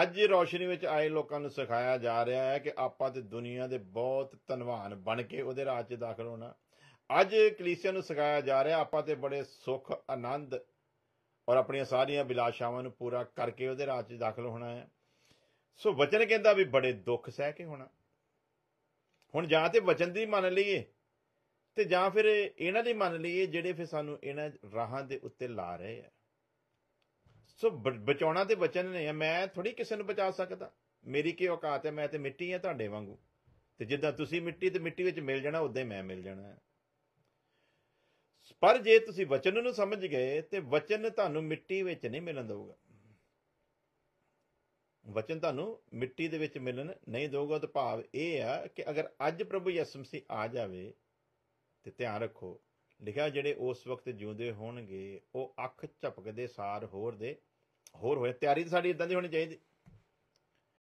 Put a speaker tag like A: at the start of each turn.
A: ਅੱਜ ਰੋਸ਼ਨੀ ਵਿੱਚ ਆਏ ਲੋਕਾਂ ਨੂੰ ਸਿਖਾਇਆ ਜਾ ਰਿਹਾ ਹੈ ਕਿ ਆਪਾਂ ਤੇ ਦੁਨੀਆ ਦੇ ਬਹੁਤ ਧਨਵਾਨ ਬਣ ਕੇ ਉਹਦੇ ਰਾਜ 'ਚ ਦਾਖਲ ਹੋਣਾ ਅੱਜ ਕਲੀਸਿਆ ਨੂੰ ਸਿਖਾਇਆ ਜਾ ਰਿਹਾ ਆਪਾਂ ਤੇ ਬੜੇ ਸੁਖ ਆਨੰਦ ਔਰ ਆਪਣੀਆਂ ਸਾਰੀਆਂ ਬਿਲਾਸ਼ਾਵਾਂ ਨੂੰ ਪੂਰਾ ਕਰਕੇ ਉਹਦੇ ਰਾਜ 'ਚ ਦਾਖਲ ਹੋਣਾ ਹੈ ਸੋ ਵਚਨ ਕਹਿੰਦਾ ਵੀ ਬੜੇ ਦੁੱਖ ਸਹਿ ਕੇ ਹੋਣਾ ਹੁਣ ਜਾਂ ਤੇ ਵਚਨ ਦੀ ਮੰਨ ਲਈਏ ਤੇ ਜਾਂ ਫਿਰ ਇਹਨਾਂ ਦੀ ਮੰਨ ਲਈਏ ਜਿਹੜੇ ਫਿਰ ਸਾਨੂੰ ਇਹਨਾਂ ਰਾਹਾਂ ਦੇ ਉੱਤੇ ਲਾ ਰਹੇ ਆ ਸੋ ਬਚਾਉਣਾ ਤੇ ਬਚਨ ਨੇ ਆ ਮੈਂ ਥੋੜੀ ਕਿਸੇ ਨੂੰ ਬਚਾ ਸਕਦਾ ਮੇਰੀ ਕੀ ਔਕਾਤ ਹੈ ਮੈਂ ਤੇ ਮਿੱਟੀ ਹਾਂ ਤੁਹਾਡੇ ਵਾਂਗੂ ਤੇ ਜਿੱਦਾਂ ਤੁਸੀਂ ਮਿੱਟੀ ਤੇ ਮਿੱਟੀ ਵਿੱਚ ਮਿਲ ਜਾਣਾ ਉਦਾਂ ਹੀ ਮੈਂ ਮਿਲ ਜਾਣਾ ਪਰ ਜੇ ਤੁਸੀਂ ਵਚਨ ਨੂੰ ਸਮਝ ਗਏ ਤੇ ਵਚਨ ਤੁਹਾਨੂੰ ਮਿੱਟੀ ਵਿੱਚ ਨਹੀਂ ਮਿਲਣ ਦੇਊਗਾ ਵਚਨ ਤੁਹਾਨੂੰ ਮਿੱਟੀ ਦੇ ਵਿੱਚ ਮਿਲਣ ਨਹੀਂ ਦੇਊਗਾ ਤਾਂ ਭਾਵ ਇਹ ਆ ਕਿ ਅਗਰ ਅੱਜ ਪ੍ਰਭੂ ਯਿਸੂ ਮਸੀਹ ਆ ਜਾਵੇ ਤੇ ਧਿਆਨ ਰੱਖੋ ਲਿਖਿਆ ਜਿਹੜੇ ਉਸ ਵਕਤ ਜਿਉਂਦੇ ਹੋਣਗੇ ਉਹ ਅੱਖ ਝਪਕਦੇ ਸਾਰ ਹੋਰ ਦੇ ਹੋਰ ਹੋਏ ਤਿਆਰੀ ਤਾਂ ਸਾਡੀ ਇਦਾਂ ਦੀ ਹੋਣੀ ਚਾਹੀਦੀ